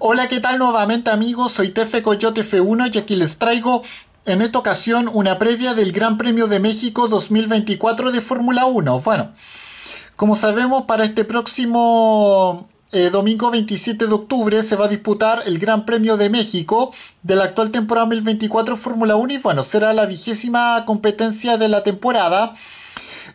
Hola, ¿qué tal nuevamente amigos? Soy Tefe Coyote F1 y aquí les traigo en esta ocasión una previa del Gran Premio de México 2024 de Fórmula 1. Bueno, como sabemos para este próximo eh, domingo 27 de octubre se va a disputar el Gran Premio de México de la actual temporada 2024 Fórmula 1 y bueno, será la vigésima competencia de la temporada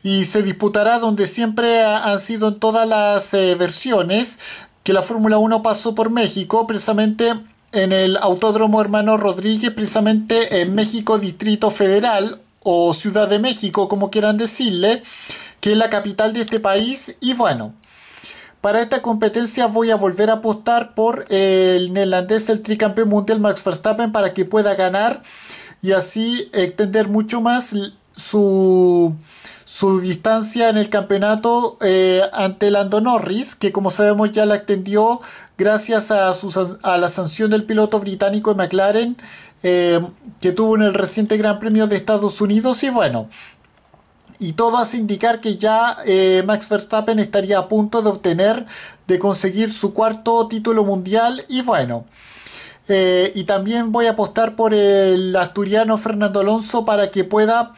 y se disputará donde siempre han sido en todas las eh, versiones que la Fórmula 1 pasó por México, precisamente en el Autódromo Hermano Rodríguez, precisamente en México Distrito Federal o Ciudad de México, como quieran decirle, que es la capital de este país. Y bueno, para esta competencia voy a volver a apostar por el neerlandés, el tricampeón mundial Max Verstappen, para que pueda ganar y así extender mucho más su su distancia en el campeonato eh, ante Lando Norris, que como sabemos ya la atendió gracias a, la sanción del piloto británico de McLaren, eh, que tuvo en el reciente Gran Premio de Estados Unidos. Y bueno, y todo hace indicar que ya eh, Max Verstappen estaría a punto de obtener, de conseguir su cuarto título mundial. Y bueno. Eh, y también voy a apostar por el asturiano Fernando Alonso para que pueda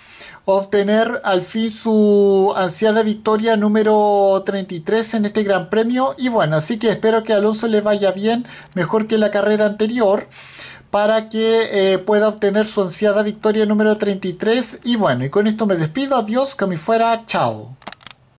obtener al fin su ansiada victoria número 33 en este Gran Premio. Y bueno, así que espero que Alonso le vaya bien, mejor que la carrera anterior, para que eh, pueda obtener su ansiada victoria número 33. Y bueno, y con esto me despido. Adiós, que me fuera. Chao.